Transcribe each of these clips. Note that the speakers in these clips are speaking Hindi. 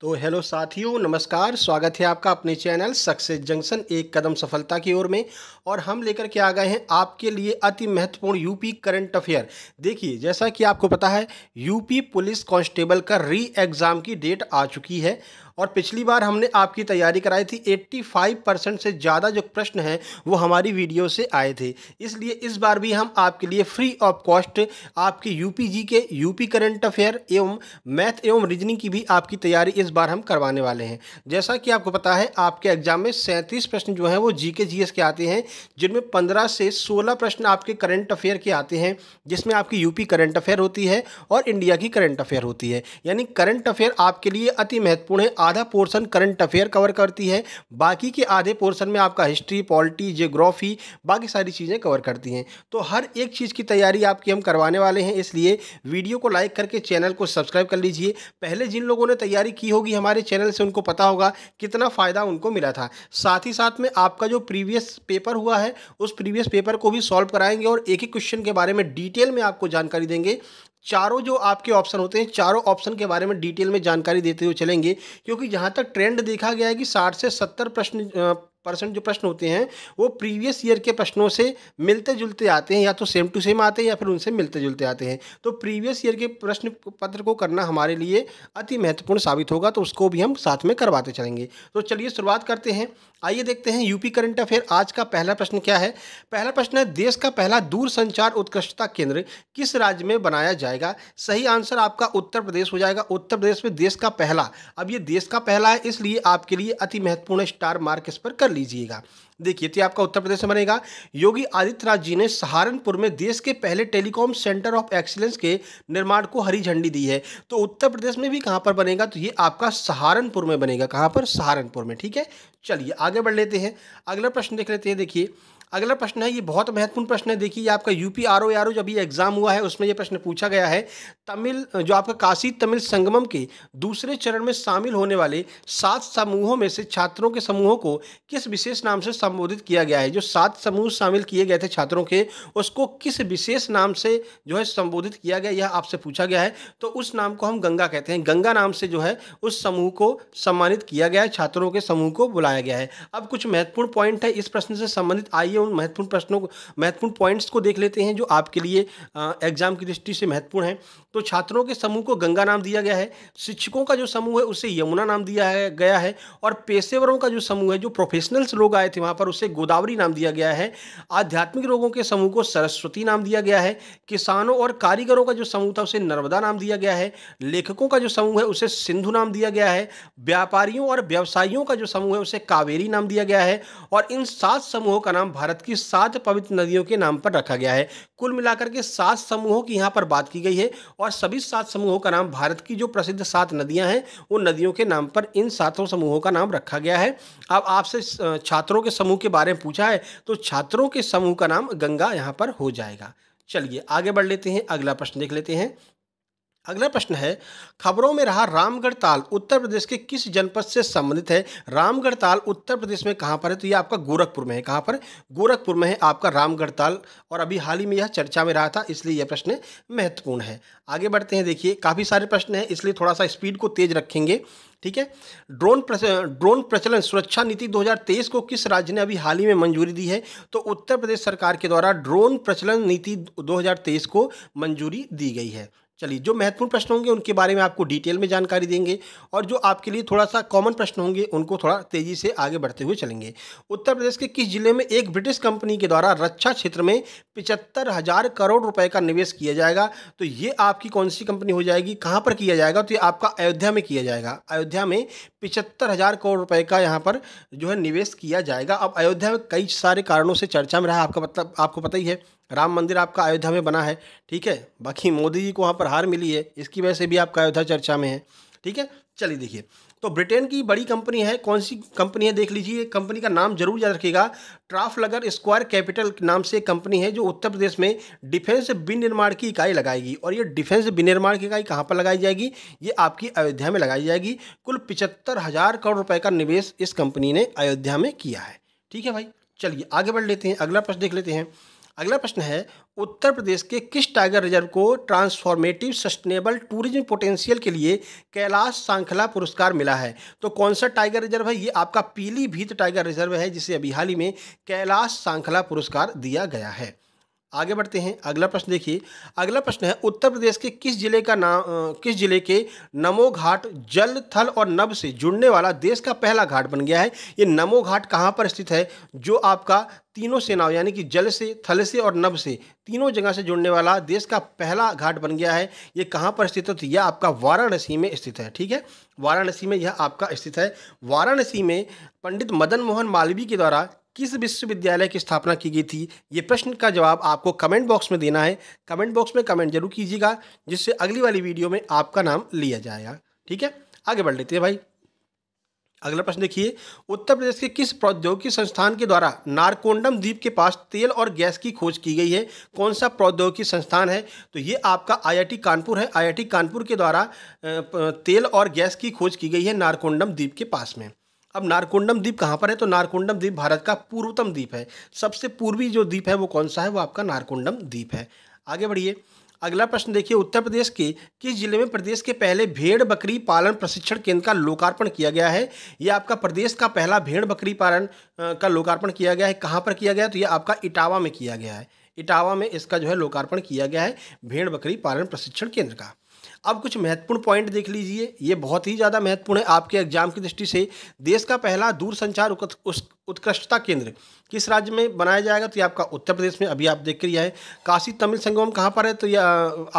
तो हेलो साथियों नमस्कार स्वागत है आपका अपने चैनल सक्सेस जंक्शन एक कदम सफलता की ओर में और हम लेकर के आ गए हैं आपके लिए अति महत्वपूर्ण यूपी करंट अफेयर देखिए जैसा कि आपको पता है यूपी पुलिस कांस्टेबल का री एग्ज़ाम की डेट आ चुकी है और पिछली बार हमने आपकी तैयारी कराई थी 85 परसेंट से ज़्यादा जो प्रश्न हैं वो हमारी वीडियो से आए थे इसलिए इस बार भी हम आपके लिए फ्री ऑफ कॉस्ट आपके UP G K UP current affair एवं मैथ एवं रीजनिंग की भी आपकी तैयारी इस बार हम करवाने वाले हैं जैसा कि आपको पता है आपके एग्जाम में सैंतीस प्रश्न जो हैं वो जी के जी के आते हैं जिनमें पंद्रह से सोलह प्रश्न आपके करंट अफेयर के आते हैं जिसमें आपकी यूपी करंट अफेयर होती है और इंडिया की करंट अफेयर होती है यानी करंट अफेयर आपके लिए अति महत्वपूर्ण है आधा पोर्शन करंट अफेयर कवर करती है बाकी के आधे पोर्शन में आपका हिस्ट्री पॉलिटी जियोग्राफी बाकी सारी चीज़ें कवर करती हैं तो हर एक चीज़ की तैयारी आपकी हम करवाने वाले हैं इसलिए वीडियो को लाइक करके चैनल को सब्सक्राइब कर लीजिए पहले जिन लोगों ने तैयारी की होगी हमारे चैनल से उनको पता होगा कितना फ़ायदा उनको मिला था साथ ही साथ में आपका जो प्रीवियस पेपर हुआ है उस प्रीवियस पेपर को भी सॉल्व कराएंगे और एक ही क्वेश्चन के बारे में डिटेल में आपको जानकारी देंगे चारों जो आपके ऑप्शन होते हैं चारों ऑप्शन के बारे में डिटेल में जानकारी देते हुए चलेंगे क्योंकि जहाँ तक ट्रेंड देखा गया है कि 60 से 70 प्रश्न परसेंट जो प्रश्न होते हैं वो प्रीवियस ईयर के प्रश्नों से मिलते जुलते आते हैं या तो सेम टू सेम आते हैं या फिर उनसे मिलते जुलते आते हैं तो प्रीवियस ईयर के प्रश्न पत्र को करना हमारे लिए अति महत्वपूर्ण साबित होगा तो उसको भी हम साथ में करवाते चलेंगे तो चलिए शुरुआत करते हैं आइए देखते हैं यूपी करंट अफेयर आज का पहला प्रश्न क्या है पहला प्रश्न है देश का पहला दूरसंचार उत्कृष्टता केंद्र किस राज्य में बनाया जाएगा सही आंसर आपका उत्तर प्रदेश हो जाएगा उत्तर प्रदेश में देश का पहला अब ये देश का पहला है इसलिए आपके लिए अति महत्वपूर्ण स्टार मार्क इस पर कर कर लीजिएगा देखिए तो आपका उत्तर प्रदेश में बनेगा योगी आदित्यनाथ जी ने सहारनपुर में देश के पहले टेलीकॉम सेंटर ऑफ एक्सीलेंस के निर्माण को हरी झंडी दी है तो उत्तर प्रदेश में भी कहाँ पर बनेगा तो ये आपका सहारनपुर में बनेगा कहाँ पर सहारनपुर में ठीक है चलिए आगे बढ़ लेते हैं अगला प्रश्न देख लेते हैं देखिए अगला प्रश्न है ये बहुत महत्वपूर्ण प्रश्न है देखिए आपका U P R O R O जब ये एग्ज़ाम हुआ है उसमें ये प्रश्न पूछा गया है तमिल जो आपका काशी तमिल संगमम के दूसरे चरण में शामिल होने वाले सात समूहों में से छात्रों के समूहों को किस विशेष नाम से संबोधित किया गया है जो सात समूह शामिल किए गए थे छात्रों के उसको किस विशेष नाम से जो है संबोधित किया गया यह आपसे पूछा गया है तो उस नाम को हम गंगा कहते हैं गंगा नाम से जो है उस समूह को सम्मानित किया गया है छात्रों के समूह को बुलाया गया है अब कुछ महत्वपूर्ण पॉइंट है इस प्रश्न से संबंधित आइए उन महत्वपूर्ण प्रश्नों को महत्वपूर्ण पॉइंट्स को देख लेते हैं जो आपके लिए एग्जाम की दृष्टि से महत्वपूर्ण है तो छात्रों के समूह को गंगा नाम दिया गया है शिक्षकों का जो समूह है उसे यमुना नाम दिया है गया है और पेशेवरों का जो समूह है जो प्रोफेशनल्स लोग आए थे वहाँ पर उसे गोदावरी नाम दिया गया है आध्यात्मिक लोगों के समूह को सरस्वती नाम दिया गया है किसानों और कारीगरों का जो समूह था उसे नर्मदा नाम दिया गया है लेखकों का जो समूह है उसे सिंधु नाम दिया गया है व्यापारियों और व्यवसायियों का जो समूह है उसे कावेरी नाम दिया गया है और इन सात समूहों का नाम भारत भारत की सात पवित्र नदियों के नाम पर रखा गया है कुल मिलाकर के सात समूहों की यहाँ पर बात की गई है और सभी सात समूहों का नाम भारत की जो प्रसिद्ध सात नदियाँ हैं उन नदियों के नाम पर इन सातों समूहों का नाम रखा गया है अब आपसे छात्रों के समूह के बारे में पूछा है तो छात्रों के समूह का नाम गंगा यहाँ पर हो जाएगा चलिए आगे बढ़ लेते हैं अगला प्रश्न देख लेते हैं अगला प्रश्न है खबरों में रहा रामगढ़ ताल उत्तर प्रदेश के किस जनपद से संबंधित है रामगढ़ ताल उत्तर प्रदेश में कहाँ पर है तो यह आपका गोरखपुर में है कहाँ पर गोरखपुर में है आपका रामगढ़ ताल और अभी हाल ही में यह चर्चा में रहा था इसलिए यह प्रश्न महत्वपूर्ण है आगे बढ़ते हैं देखिए काफ़ी सारे प्रश्न हैं इसलिए थोड़ा सा स्पीड को तेज रखेंगे ठीक है ड्रोन ड्रोन प्रचलन सुरक्षा नीति 2023 को किस राज्य ने अभी हाल ही में मंजूरी दी है तो उत्तर प्रदेश सरकार के द्वारा ड्रोन प्रचलन नीति 2023 को मंजूरी दी गई है चलिए जो महत्वपूर्ण प्रश्न होंगे उनके बारे में आपको डिटेल में जानकारी देंगे और जो आपके लिए थोड़ा सा कॉमन प्रश्न होंगे उनको थोड़ा तेजी से आगे बढ़ते हुए चलेंगे उत्तर प्रदेश के किस जिले में एक ब्रिटिश कंपनी के द्वारा रक्षा क्षेत्र में पिचहत्तर हज़ार करोड़ रुपए का निवेश किया जाएगा तो ये आपकी कौन सी कंपनी हो जाएगी कहाँ पर किया जाएगा तो ये आपका अयोध्या में किया जाएगा अयोध्या में पिचहत्तर हज़ार करोड़ रुपए का यहाँ पर जो है निवेश किया जाएगा अब अयोध्या में कई सारे कारणों से चर्चा में रहा आपका मतलब आपको पता ही है राम मंदिर आपका अयोध्या में बना है ठीक है बाकी मोदी जी को वहाँ पर हार मिली है इसकी वजह से भी आपका अयोध्या चर्चा में है ठीक है चलिए देखिए तो ब्रिटेन की बड़ी कंपनी है कौन सी कंपनी है देख लीजिए कंपनी का नाम जरूर याद रखिएगा ट्राफलगर स्क्वायर कैपिटल नाम से कंपनी है जो उत्तर प्रदेश में डिफेंस विनिर्माण की इकाई लगाएगी और ये डिफेंस विनिर्माण की इकाई कहाँ पर लगाई जाएगी ये आपकी अयोध्या में लगाई जाएगी कुल पिचहत्तर हज़ार करोड़ रुपये का निवेश इस कंपनी ने अयोध्या में किया है ठीक है भाई चलिए आगे बढ़ लेते हैं अगला प्रश्न देख लेते हैं अगला प्रश्न है उत्तर प्रदेश के किस टाइगर रिजर्व को ट्रांसफॉर्मेटिव सस्टेनेबल टूरिज्म पोटेंशियल के लिए कैलाश सांखला पुरस्कार मिला है तो कौन सा टाइगर रिजर्व है ये आपका पीलीभीत टाइगर रिजर्व है जिसे अभी हाल ही में कैलाश सांखला पुरस्कार दिया गया है आगे बढ़ते हैं अगला प्रश्न देखिए अगला प्रश्न है उत्तर प्रदेश के किस जिले का नाम किस जिले के नमो घाट जल थल और नभ से जुड़ने वाला देश का पहला घाट बन गया है ये नमो घाट कहाँ पर स्थित है जो आपका तीनों सेनाओं यानी कि जल से थल से और नभ से तीनों जगह से जुड़ने वाला देश का पहला घाट बन गया है ये कहाँ पर स्थित है तो यह आपका वाराणसी में स्थित है ठीक है वाराणसी में यह आपका स्थित है वाराणसी में पंडित मदन मोहन मालवीय के द्वारा किस विश्वविद्यालय की स्थापना की गई थी ये प्रश्न का जवाब आपको कमेंट बॉक्स में देना है कमेंट बॉक्स में कमेंट जरूर कीजिएगा जिससे अगली वाली वीडियो में आपका नाम लिया जाएगा ठीक है आगे बढ़ लेते हैं भाई अगला प्रश्न देखिए उत्तर प्रदेश के किस प्रौद्योगिकी संस्थान के द्वारा नारकोंडम द्वीप के पास तेल और गैस की खोज की गई है कौन सा प्रौद्योगिकी संस्थान है तो ये आपका आईआईटी कानपुर है आईआईटी कानपुर के द्वारा तेल और गैस की खोज की गई है नारकोंडम द्वीप के पास में अब नारकुंडम द्वीप कहाँ पर है तो नारकुंडम द्वीप भारत का पूर्वतम द्वीप है सबसे पूर्वी जो द्वीप है वो कौन सा है वो आपका नारकुंडम द्वीप है आगे बढ़िए अगला प्रश्न देखिए उत्तर प्रदेश के किस जिले में प्रदेश के पहले भेड़ बकरी पालन प्रशिक्षण केंद्र का लोकार्पण किया गया है यह आपका प्रदेश का पहला भेड़ बकरी पालन का लोकार्पण किया गया है कहाँ पर किया गया तो यह आपका इटावा में किया गया है इटावा में इसका जो है लोकार्पण किया गया है भेड़ बकरी पालन प्रशिक्षण केंद्र का अब कुछ महत्वपूर्ण पॉइंट देख लीजिए ये बहुत ही ज़्यादा महत्वपूर्ण है आपके एग्जाम की दृष्टि से देश का पहला दूरसंचार उत्कृष्टता केंद्र किस राज्य में बनाया जाएगा तो ये आपका उत्तर प्रदेश में अभी आप देख कर है काशी तमिल संगम कहाँ पर है तो यह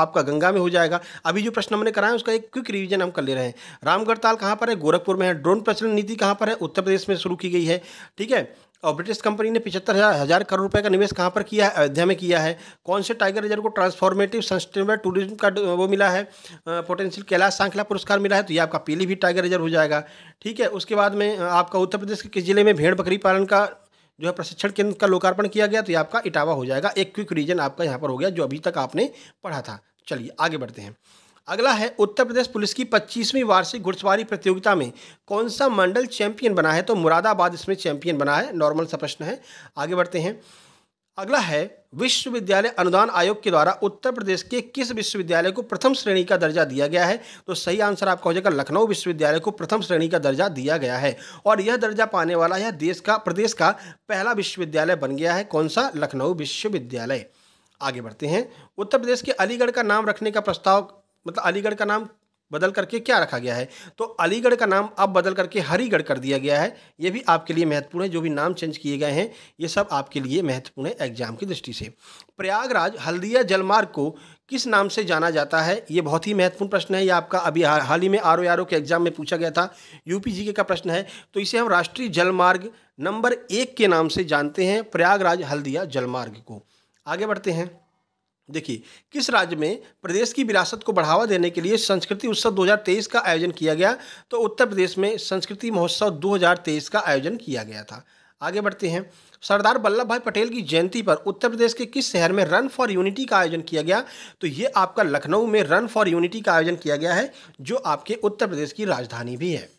आपका गंगा में हो जाएगा अभी जो प्रश्न हमने कराया उसका एक क्विक रिविजन हम कर ले रहे हैं रामगढ़ ताल कहाँ पर है गोरखपुर में है ड्रोन प्रचलन नीति कहाँ पर है उत्तर प्रदेश में शुरू की गई है ठीक है और ब्रिटिश कंपनी ने पिछहत्तर हज़ार करोड़ रुपए का निवेश कहाँ पर किया है अयोध्या में किया है कौन से टाइगर रिजर्व को ट्रांसफॉर्मेटिव सस्टेनेबल टूरिज्म का वो मिला है पोटेंशियल कैलाश सांखला पुरस्कार मिला है तो ये आपका पीली भी टाइगर रिजर्व हो जाएगा ठीक है उसके बाद में आपका उत्तर प्रदेश के किस जिले में भेड़ बकरी पालन का जो है प्रशिक्षण केंद्र का लोकार्पण किया गया तो ये आपका इटावा हो जाएगा एक क्विक रीजन आपका यहाँ पर हो गया जो अभी तक आपने पढ़ा था चलिए आगे बढ़ते हैं अगला है उत्तर प्रदेश पुलिस की 25वीं वार्षिक घुड़सवारी प्रतियोगिता में कौन सा मंडल चैंपियन बना है तो मुरादाबाद इसमें चैंपियन बना है नॉर्मल सा प्रश्न है आगे बढ़ते हैं अगला है विश्वविद्यालय अनुदान आयोग के द्वारा उत्तर प्रदेश के किस विश्वविद्यालय को प्रथम श्रेणी का दर्जा दिया गया है तो सही आंसर आपका हो जाएगा लखनऊ विश्वविद्यालय को प्रथम श्रेणी का दर्जा दिया गया है और यह दर्जा पाने वाला यह देश का प्रदेश का पहला विश्वविद्यालय बन गया है कौन सा लखनऊ विश्वविद्यालय आगे बढ़ते हैं उत्तर प्रदेश के अलीगढ़ का नाम रखने का प्रस्ताव मतलब अलीगढ़ का नाम बदल करके क्या रखा गया है तो अलीगढ़ का नाम अब बदल करके हरीगढ़ कर दिया गया है ये भी आपके लिए महत्वपूर्ण है जो भी नाम चेंज किए गए हैं ये सब आपके लिए महत्वपूर्ण है एग्जाम की दृष्टि से प्रयागराज हल्दिया जलमार्ग को किस नाम से जाना जाता है ये बहुत ही महत्वपूर्ण प्रश्न है ये आपका अभी हाल ही में आर ओ आर ओ के एग्जाम में पूछा गया था यूपी का प्रश्न है तो इसे हम राष्ट्रीय जलमार्ग नंबर एक के नाम से जानते हैं प्रयागराज हल्दिया जलमार्ग को आगे बढ़ते हैं देखिए किस राज्य में प्रदेश की विरासत को बढ़ावा देने के लिए संस्कृति उत्सव 2023 का आयोजन किया गया तो उत्तर प्रदेश में संस्कृति महोत्सव 2023 का आयोजन किया गया था आगे बढ़ते हैं सरदार वल्लभ भाई पटेल की जयंती पर उत्तर प्रदेश के किस शहर में रन फॉर यूनिटी का आयोजन किया गया तो ये आपका लखनऊ में रन फॉर यूनिटी का आयोजन किया गया है जो आपके उत्तर प्रदेश की राजधानी भी है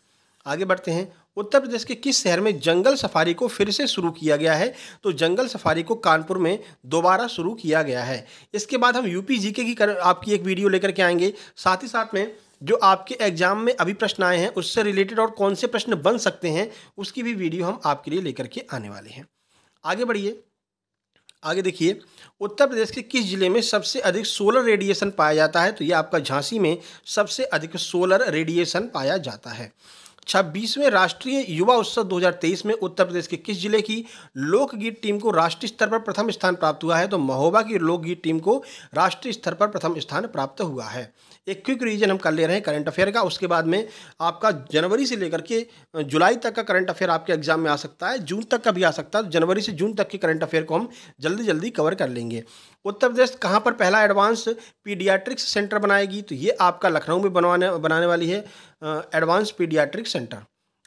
आगे बढ़ते हैं उत्तर प्रदेश के किस शहर में जंगल सफारी को फिर से शुरू किया गया है तो जंगल सफारी को कानपुर में दोबारा शुरू किया गया है इसके बाद हम यूपी जीके की कर, आपकी एक वीडियो लेकर के आएंगे साथ ही साथ में जो आपके एग्जाम में अभी प्रश्न आए हैं उससे रिलेटेड और कौन से प्रश्न बन सकते हैं उसकी भी वीडियो हम आपके लिए लेकर के आने वाले हैं आगे बढ़िए आगे देखिए उत्तर प्रदेश के किस जिले में सबसे अधिक सोलर रेडिएशन पाया जाता है तो ये आपका झांसी में सबसे अधिक सोलर रेडिएशन पाया जाता है छब्बीसवें राष्ट्रीय युवा उत्सव 2023 में उत्तर प्रदेश के किस जिले की लोकगीत टीम को राष्ट्रीय स्तर पर प्रथम स्थान प्राप्त हुआ है तो महोबा की लोकगीत टीम को राष्ट्रीय स्तर पर प्रथम स्थान प्राप्त हुआ है एक क्विक रीजन हम कर ले रहे हैं करंट अफेयर का उसके बाद में आपका जनवरी से लेकर के जुलाई तक का करंट अफेयर आपके एग्जाम में आ सकता है जून तक का भी आ सकता है तो जनवरी से जून तक के करंट अफेयर को हम जल्दी जल्दी कवर कर लेंगे उत्तर प्रदेश कहाँ पर पहला एडवांस पीडियाट्रिक्स सेंटर बनाएगी तो ये आपका लखनऊ में बनवाने बनाने वाली है एडवांस पीडियाट्रिक सेंटर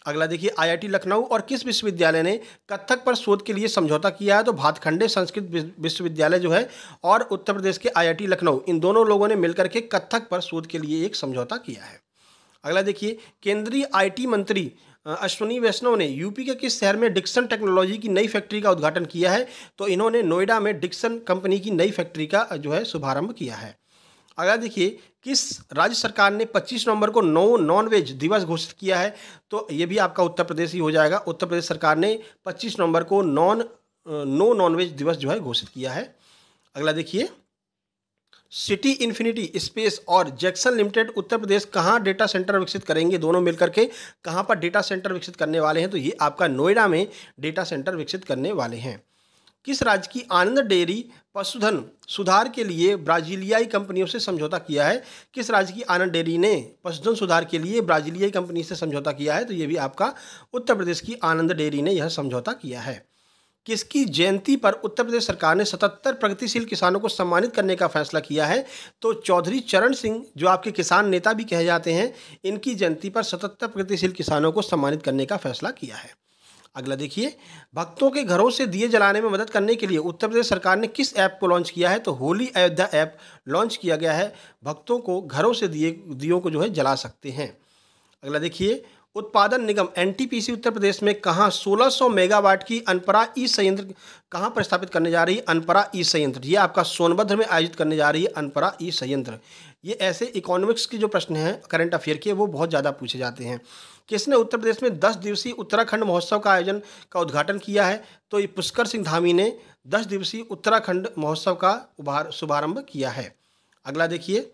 अगला देखिए आईआईटी लखनऊ और किस विश्वविद्यालय ने कथक पर शोध के लिए समझौता किया है तो भातखंडे संस्कृत विश्वविद्यालय जो है और उत्तर प्रदेश के आईआईटी लखनऊ इन दोनों लोगों ने मिलकर के कथक पर शोध के लिए एक समझौता किया है अगला देखिए केंद्रीय आईटी मंत्री अश्विनी वैष्णव ने यूपी के किस शहर में डिक्सन टेक्नोलॉजी की नई फैक्ट्री का उद्घाटन किया है तो इन्होंने नोएडा में डिक्सन कंपनी की नई फैक्ट्री का जो है शुभारम्भ किया है अगला देखिए किस राज्य सरकार ने 25 नवंबर को नो नॉन वेज दिवस घोषित किया है तो ये भी आपका उत्तर प्रदेश ही हो जाएगा उत्तर प्रदेश सरकार ने 25 नवंबर को नॉन नो नॉनवेज दिवस जो है घोषित किया है अगला देखिए सिटी इन्फिनिटी स्पेस और जैक्सन लिमिटेड उत्तर प्रदेश कहाँ डेटा सेंटर विकसित करेंगे दोनों मिलकर के कहाँ पर डेटा सेंटर विकसित करने वाले हैं तो ये आपका नोएडा में डेटा सेंटर विकसित करने वाले हैं किस राज्य की आनंद डेयरी पशुधन सुधार के लिए ब्राजीलियाई कंपनियों से समझौता किया है किस राज्य की आनंद डेयरी ने पशुधन सुधार के लिए ब्राजीलियाई कंपनी से समझौता किया है तो ये भी आपका उत्तर प्रदेश की आनंद डेयरी ने यह समझौता किया है किसकी जयंती पर उत्तर प्रदेश सरकार ने 77 प्रगतिशील किसानों को सम्मानित करने का फैसला किया है तो चौधरी चरण सिंह जो आपके किसान नेता भी कहे जाते हैं इनकी जयंती पर 77 प्रगतिशील किसानों को सम्मानित करने का फैसला किया है अगला देखिए भक्तों के घरों से दिए जलाने में मदद करने के लिए उत्तर प्रदेश सरकार ने किस ऐप को लॉन्च किया है तो होली अयोध्या ऐप लॉन्च किया गया है भक्तों को घरों से दिए दियों को जो है जला सकते हैं अगला देखिए उत्पादन निगम एनटीपीसी उत्तर प्रदेश में कहाँ 1600 मेगावाट की अनपरा ई संयंत्र कहाँ पर स्थापित करने जा रही है अनपरा ई संयंत्र ये आपका सोनभद्र में आयोजित करने जा रही है अनपरा ई संयंत्र ये ऐसे इकोनॉमिक्स के जो प्रश्न हैं करंट अफेयर के वो बहुत ज़्यादा पूछे जाते हैं किसने उत्तर प्रदेश में दस दिवसीय उत्तराखंड महोत्सव का आयोजन का उद्घाटन किया है तो ये पुष्कर सिंह धामी ने दस दिवसीय उत्तराखंड महोत्सव का उभार शुभारंभ किया है अगला देखिए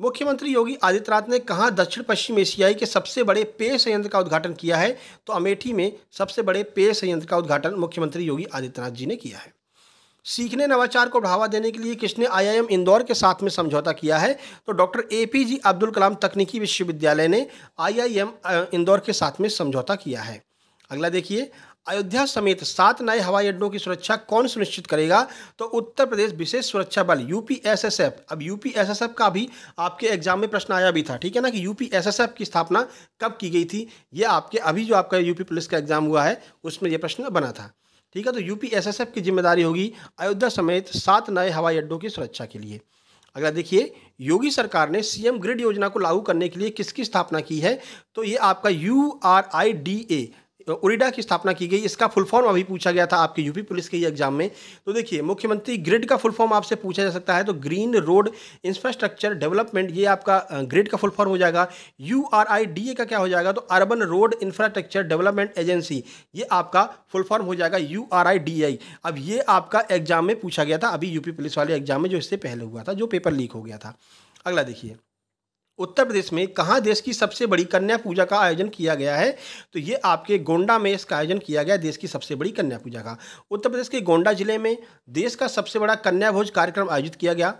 मुख्यमंत्री योगी आदित्यनाथ ने कहाँ दक्षिण पश्चिम एशियाई के सबसे बड़े पेय संयंत्र का उद्घाटन किया है तो अमेठी में सबसे बड़े पेय संयंत्र का उद्घाटन मुख्यमंत्री योगी आदित्यनाथ जी ने किया है सीखने नवाचार को बढ़ावा देने के लिए किसने आईआईएम इंदौर के साथ में समझौता किया है तो डॉक्टर जी अब्दुल कलाम तकनीकी विश्वविद्यालय ने आईआईएम इंदौर के साथ में समझौता किया है अगला देखिए अयोध्या समेत सात नए हवाई अड्डों की सुरक्षा कौन सुनिश्चित करेगा तो उत्तर प्रदेश विशेष सुरक्षा बल यूपीएसएसएफ अब यूपीएसएसएफ का भी आपके एग्जाम में प्रश्न आया भी था ठीक है ना कि यूपीएसएसएफ की स्थापना कब की गई थी ये आपके अभी जो आपका यूपी पुलिस का एग्जाम हुआ है उसमें यह प्रश्न बना था ठीक है तो यूपीएसएसएफ की जिम्मेदारी होगी अयोध्या समेत सात नए हवाई अड्डों की सुरक्षा के लिए अगला देखिए योगी सरकार ने सीएम ग्रिड योजना को लागू करने के लिए किसकी स्थापना की है तो ये आपका U R I D A उरीडा की स्थापना की गई इसका फुल फॉर्म अभी पूछा गया था आपके यूपी पुलिस के एग्जाम में तो देखिए मुख्यमंत्री ग्रिड का फुल फॉर्म आपसे पूछा जा सकता है तो ग्रीन रोड इंफ्रास्ट्रक्चर डेवलपमेंट ये आपका ग्रिड का फुल फॉर्म हो जाएगा U R I D A का क्या हो जाएगा तो urban road infrastructure development agency ये आपका फुल फॉर्म हो जाएगा U R I D I अब ये आपका एग्जाम में पूछा गया था अभी यूपी पुलिस वाले एग्जाम में जो इससे पहले हुआ था जो पेपर लीक हो गया था अगला देखिए उत्तर प्रदेश में कहाँ देश की सबसे बड़ी कन्या पूजा का आयोजन किया गया है तो ये आपके गोंडा में इसका आयोजन किया गया देश की सबसे बड़ी कन्या पूजा का उत्तर प्रदेश के गोंडा जिले में देश का सबसे बड़ा कन्या भोज कार्यक्रम आयोजित किया गया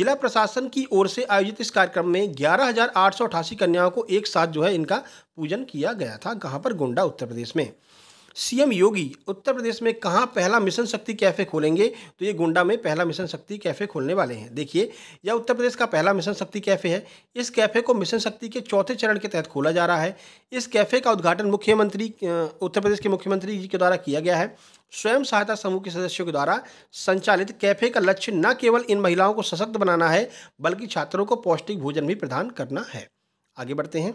जिला प्रशासन की ओर से आयोजित इस कार्यक्रम में ग्यारह कन्याओं को एक साथ जो है इनका पूजन किया गया था कहाँ पर गोंडा उत्तर प्रदेश में सीएम योगी उत्तर प्रदेश में कहाँ पहला मिशन शक्ति कैफ़े खोलेंगे तो ये गोंडा में पहला मिशन शक्ति कैफ़े खोलने वाले हैं देखिए यह उत्तर प्रदेश का पहला मिशन शक्ति कैफ़े है इस कैफ़े को मिशन शक्ति के चौथे चरण के तहत खोला जा रहा है इस कैफ़े का उद्घाटन मुख्यमंत्री उत्तर प्रदेश के मुख्यमंत्री जी के द्वारा किया गया है स्वयं सहायता समूह के सदस्यों के द्वारा संचालित कैफे का लक्ष्य न केवल इन महिलाओं को सशक्त बनाना है बल्कि छात्रों को पौष्टिक भोजन भी प्रदान करना है आगे बढ़ते हैं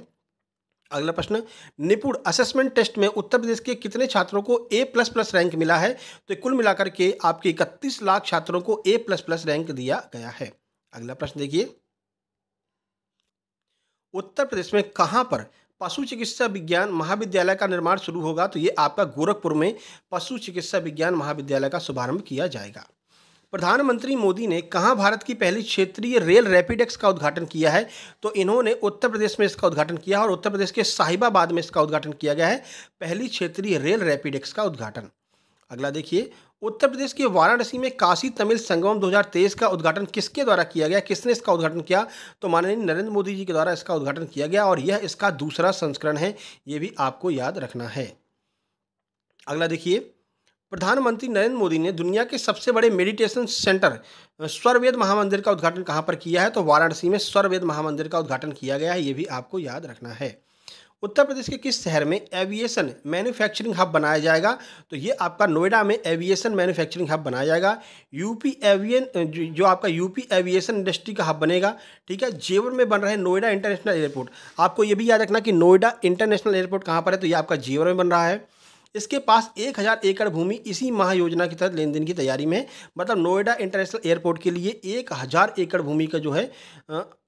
अगला प्रश्न निपुण असेसमेंट टेस्ट में उत्तर प्रदेश के कितने छात्रों को ए प्लस प्लस रैंक मिला है तो कुल मिलाकर के आपके इकतीस लाख छात्रों को ए प्लस प्लस रैंक दिया गया है अगला प्रश्न देखिए उत्तर प्रदेश में कहां पर पशु चिकित्सा विज्ञान महाविद्यालय का निर्माण शुरू होगा तो ये आपका गोरखपुर में पशु चिकित्सा विज्ञान महाविद्यालय का शुभारंभ किया जाएगा प्रधानमंत्री मोदी ने कहाँ भारत की पहली क्षेत्रीय रेल रैपिड एक्स का उद्घाटन किया है तो इन्होंने उत्तर प्रदेश में इसका उद्घाटन किया है और उत्तर प्रदेश के साहिबाबाद में इसका उद्घाटन किया गया है पहली क्षेत्रीय रेल रैपिड एक्स का उद्घाटन अगला देखिए उत्तर प्रदेश के वाराणसी में काशी तमिल संगम 2023 का उद्घाटन किसके द्वारा किया गया किसने इसका उद्घाटन किया तो माननीय नरेंद्र मोदी जी के द्वारा इसका उद्घाटन किया गया और यह इसका दूसरा संस्करण है ये भी आपको याद रखना है अगला देखिए प्रधानमंत्री नरेंद्र मोदी ने दुनिया के सबसे बड़े मेडिटेशन सेंटर स्वरवेद महामंदिर का उद्घाटन कहाँ पर किया है तो वाराणसी में स्वरवेद महामंदिर का उद्घाटन किया गया है ये भी आपको याद रखना है उत्तर प्रदेश के किस शहर में एविएशन मैन्युफैक्चरिंग हब बनाया जाएगा तो ये आपका नोएडा में एविएशन मैन्युफैक्चरिंग हब बनाया जाएगा यूपी एवियन जो आपका यूपी एविएशन इंडस्ट्री का हब बनेगा ठीक है जेवर में बन रहा है नोएडा इंटरनेशनल एयरपोर्ट आपको ये भी याद रखना कि नोएडा इंटरनेशनल एयरपोर्ट कहाँ पर है तो ये आपका जेवर में बन रहा है इसके पास एक हज़ार एकड़ भूमि इसी महायोजना के तहत लेन देन की तैयारी में है मतलब नोएडा इंटरनेशनल एयरपोर्ट के लिए एक हज़ार एकड़ भूमि का जो है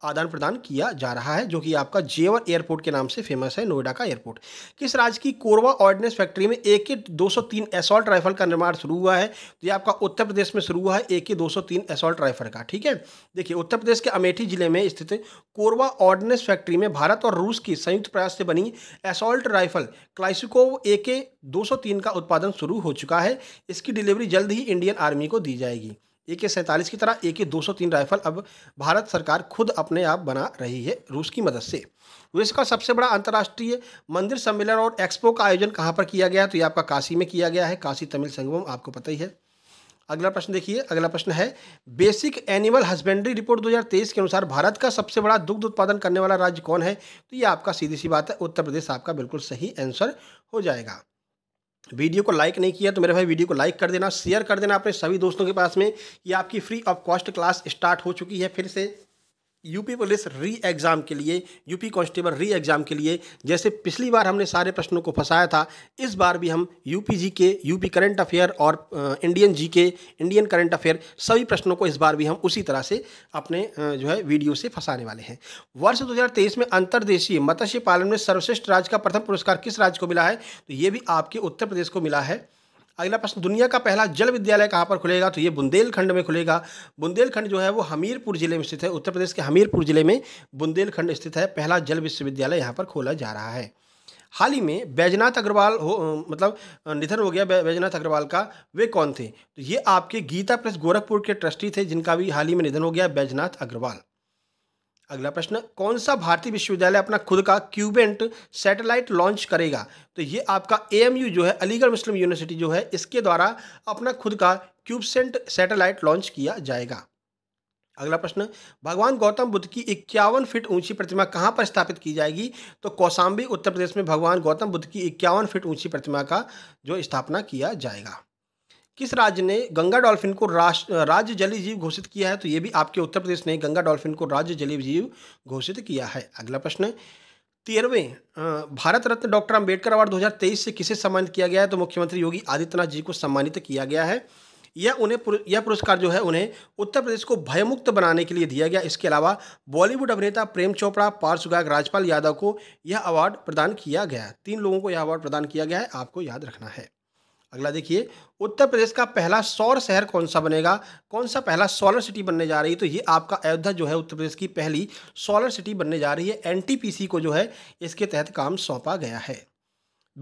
आदान प्रदान किया जा रहा है जो कि आपका जेवर एयरपोर्ट के नाम से फेमस है नोएडा का एयरपोर्ट किस राज्य की कोरवा ऑर्डिनेंस फैक्ट्री में ए के दो एसोल्ट राइफल का निर्माण शुरू हुआ है तो ये आपका उत्तर प्रदेश में शुरू हुआ है ए के दो एसॉल्ट राइफल का ठीक है देखिए उत्तर प्रदेश के अमेठी जिले में स्थित कोरवा ऑर्डिनेंस फैक्ट्री में भारत और रूस की संयुक्त प्रयास से बनी एसॉल्ट राइफल क्लाइसिकोव ए के तीन का उत्पादन शुरू हो चुका है इसकी डिलीवरी जल्द ही इंडियन आर्मी को दी जाएगी ए के सैंतालीस की तरह ए के दो सौ तीन राइफल अब भारत सरकार खुद अपने आप बना रही है रूस की मदद से विश्व तो का सबसे बड़ा अंतर्राष्ट्रीय मंदिर सम्मेलन और एक्सपो का आयोजन कहाँ पर किया गया तो ये आपका काशी में किया गया है काशी तमिल संगम आपको पता ही है अगला प्रश्न देखिए अगला प्रश्न है बेसिक एनिमल हस्बेंड्री रिपोर्ट 2023 के अनुसार भारत का सबसे बड़ा दुग्ध उत्पादन करने वाला राज्य कौन है तो ये आपका सीधी सी बात है उत्तर प्रदेश आपका बिल्कुल सही आंसर हो जाएगा वीडियो को लाइक नहीं किया तो मेरे भाई वीडियो को लाइक कर देना शेयर कर देना अपने सभी दोस्तों के पास में कि आपकी free of cost class start हो चुकी है फिर से यूपी पुलिस री एग्ज़ाम के लिए यूपी कांस्टेबल री एग्ज़ाम के लिए जैसे पिछली बार हमने सारे प्रश्नों को फंसाया था इस बार भी हम UP G K UP current affair और Indian G K Indian current affair सभी प्रश्नों को इस बार भी हम उसी तरह से अपने जो है वीडियो से फंसाने वाले हैं वर्ष तेईस में अंतर्देशीय मत्स्य पालन में सर्वश्रेष्ठ राज्य का प्रथम पुरस्कार किस राज्य को मिला है तो ये भी आपके उत्तर प्रदेश को मिला है अगला प्रश्न दुनिया का पहला जल विद्यालय कहाँ पर खुलेगा तो ये बुंदेलखंड में खुलेगा बुंदेलखंड जो है वो हमीरपुर जिले में स्थित है उत्तर प्रदेश के हमीरपुर जिले में बुंदेलखंड स्थित है पहला जल विश्वविद्यालय यहाँ पर खोला जा रहा है हाल ही में बैजनाथ अग्रवाल हो मतलब निधन हो गया बैजनाथ अग्रवाल का वे कौन थे तो ये आपके गीता प्रेस गोरखपुर के ट्रस्टी थे जिनका भी हाल ही में निधन हो गया बैजनाथ अग्रवाल अगला प्रश्न कौन सा भारतीय विश्वविद्यालय अपना खुद का क्यूबेंट सैटेलाइट लॉन्च करेगा तो ये आपका एएमयू जो है अलीगढ़ मुस्लिम यूनिवर्सिटी जो है इसके द्वारा अपना खुद का क्यूबसेंट सैटेलाइट लॉन्च किया जाएगा अगला प्रश्न भगवान गौतम बुद्ध की इक्यावन फीट ऊंची प्रतिमा कहाँ पर स्थापित की जाएगी तो कौसाम्बी उत्तर प्रदेश में भगवान गौतम बुद्ध की इक्यावन फीट ऊंची प्रतिमा का जो स्थापना किया जाएगा किस राज्य ने गंगा डॉल्फिन को राष्ट्र राज्य जलीय जीव घोषित किया है तो ये भी आपके उत्तर प्रदेश ने गंगा डॉल्फिन को राज्य जलीय जीव घोषित किया है अगला प्रश्न तेरहवें भारत रत्न डॉक्टर अंबेडकर अवार्ड 2023 से किसे सम्मानित किया गया है तो मुख्यमंत्री योगी आदित्यनाथ जी को सम्मानित किया गया है यह उन्हें यह पुरस्कार जो है उन्हें उत्तर प्रदेश को भयमुक्त बनाने के लिए दिया गया इसके अलावा बॉलीवुड अभिनेता प्रेम चोपड़ा पार्श्व गायक राजपाल यादव को यह अवार्ड प्रदान किया गया तीन लोगों को यह अवार्ड प्रदान किया गया है आपको याद रखना है अगला देखिए उत्तर प्रदेश का पहला सौर शहर कौन सा बनेगा कौन सा पहला सोलर सिटी बनने जा रही है तो ये आपका अयोध्या जो है उत्तर प्रदेश की पहली सोलर सिटी बनने जा रही है एनटीपीसी को जो है इसके तहत काम सौंपा गया है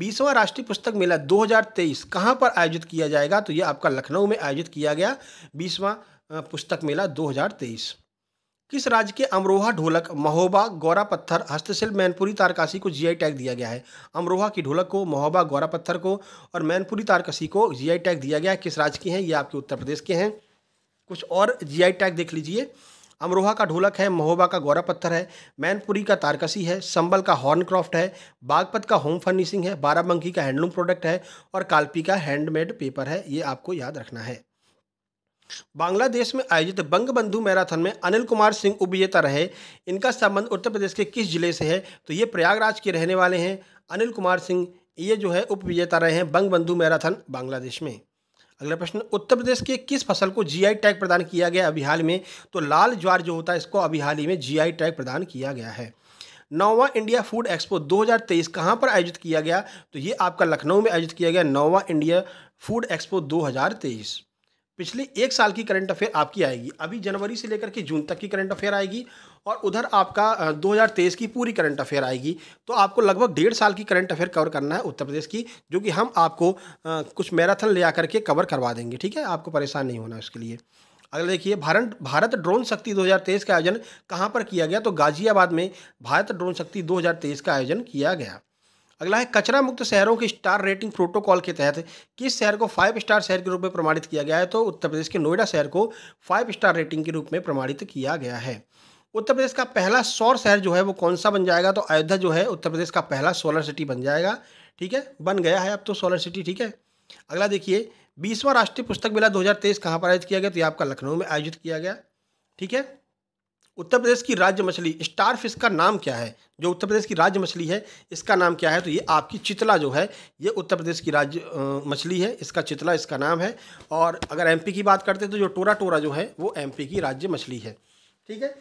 बीसवां राष्ट्रीय पुस्तक मेला 2023 कहाँ पर आयोजित किया जाएगा तो ये आपका लखनऊ में आयोजित किया गया बीसवां पुस्तक मेला 2023 किस राज्य के अमरोहा ढोलक महोबा गौरा पत्थर हस्तशिल्प मैनपुरी तारकाशी को जीआई टैग दिया गया है अमरोहा की ढोलक को महोबा गौरा पत्थर को और मैनपुरी तारकासी को जीआई टैग दिया गया है किस राज्य के हैं ये आपके उत्तर प्रदेश के हैं कुछ और जीआई टैग देख लीजिए अमरोहा का ढोलक है महोबा का गौरा पत्थर है मैनपुरी का तारकसी है संबल का हॉर्न क्राफ्ट है बागपत का होम फर्निशिंग है बाराबंकी का हैंडलूम प्रोडक्ट है और कालपी का हैंडमेड पेपर है ये आपको याद रखना है बांग्लादेश में आयोजित बंगबंधु मैराथन में अनिल कुमार सिंह उप विजेता रहे इनका संबंध उत्तर प्रदेश के किस जिले से है तो ये प्रयागराज के रहने वाले हैं अनिल कुमार सिंह ये जो है उप रहे हैं बंगबंधु मैराथन बांग्लादेश में अगला प्रश्न उत्तर प्रदेश के किस फसल को जीआई टैग प्रदान किया गया अभी हाल में तो लाल ज्वार जो होता है इसको अभी हाल ही में जीआई टैग प्रदान किया गया है नौवा इंडिया फूड एक्सपो 2023 कहां पर आयोजित किया गया तो ये आपका लखनऊ में आयोजित किया गया नौवा इंडिया फूड एक्सपो 2023 पिछले एक साल की करंट अफेयर आपकी आएगी अभी जनवरी से लेकर के जून तक की करंट अफेयर आएगी और उधर आपका 2023 की पूरी करंट अफेयर आएगी तो आपको लगभग डेढ़ साल की करंट अफेयर कवर करना है उत्तर प्रदेश की जो कि हम आपको कुछ मैराथन ले आकर के कवर करवा देंगे ठीक है आपको परेशान नहीं होना उसके लिए अगला देखिए भारत भारत ड्रोन शक्ति 2023 का आयोजन कहाँ पर किया गया तो गाजियाबाद में भारत ड्रोन शक्ति 2023 का आयोजन किया गया अगला है कचरा मुक्त शहरों की स्टार रेटिंग प्रोटोकॉल के तहत किस शहर को फाइव स्टार शहर के रूप में प्रमाणित किया गया है तो उत्तर प्रदेश के नोएडा शहर को फाइव स्टार रेटिंग के रूप में प्रमाणित किया गया है उत्तर प्रदेश का पहला सौर शहर जो है वो कौन सा बन जाएगा तो अयोध्या जो है उत्तर प्रदेश का पहला सोलर सिटी बन जाएगा ठीक है बन गया है अब तो सोलर सिटी ठीक है अगला देखिए बीसवां राष्ट्रीय पुस्तक मेला 2023 हज़ार कहाँ पर आयोजित किया गया तो ये आपका लखनऊ में आयोजित किया गया ठीक है उत्तर प्रदेश की राज्य मछली स्टार फिश का नाम क्या है जो उत्तर प्रदेश की राज्य मछली है इसका नाम क्या है तो ये आपकी चितला जो है ये उत्तर प्रदेश की राज्य मछली है इसका चितला इसका नाम है और अगर एमपी की बात करते हैं तो जो टोरा टोरा जो है वो एमपी की राज्य मछली है ठीक है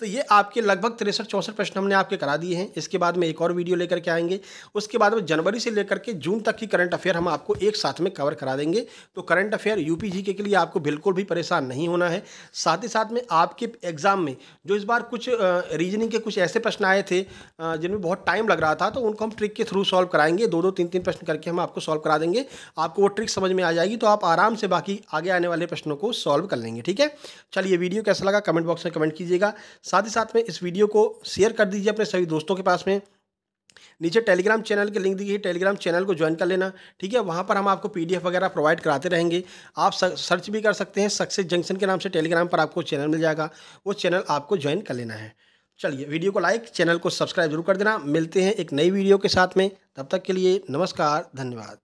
तो ये आपके लगभग तिरसठ चौंसठ प्रश्न हमने आपके करा दिए हैं इसके बाद में एक और वीडियो लेकर के आएंगे उसके बाद में जनवरी से लेकर के जून तक की करंट अफेयर हम आपको एक साथ में कवर करा देंगे तो करंट अफेयर यूपीजी के, के लिए आपको बिल्कुल भी परेशान नहीं होना है साथ ही साथ में आपके एग्ज़ाम में जो इस बार कुछ रीजनिंग के कुछ ऐसे प्रश्न आए थे जिनमें बहुत टाइम लग रहा था तो उनको हम ट्रिक के थ्रू सॉल्व कराएंगे दो दो तीन तीन प्रश्न करके हम आपको सॉल्व करा देंगे आपको वो ट्रिक समझ में आ जाएगी तो आप आराम से बाकी आगे आने वाले प्रश्नों को सॉल्व कर लेंगे ठीक है चलिए वीडियो कैसा लगा कमेंट बॉक्स में कमेंट कीजिएगा साथ ही साथ में इस वीडियो को शेयर कर दीजिए अपने सभी दोस्तों के पास में नीचे टेलीग्राम चैनल के लिंक दी गई टेलीग्राम चैनल को ज्वाइन कर लेना ठीक है वहाँ पर हम आपको पीडीएफ वगैरह प्रोवाइड कराते रहेंगे आप सर्च भी कर सकते हैं सक्सेस जंक्शन के नाम से टेलीग्राम पर आपको चैनल मिल जाएगा वो चैनल आपको ज्वाइन कर लेना है चलिए वीडियो को लाइक चैनल को सब्सक्राइब जरूर कर देना मिलते हैं एक नई वीडियो के साथ में तब तक के लिए नमस्कार धन्यवाद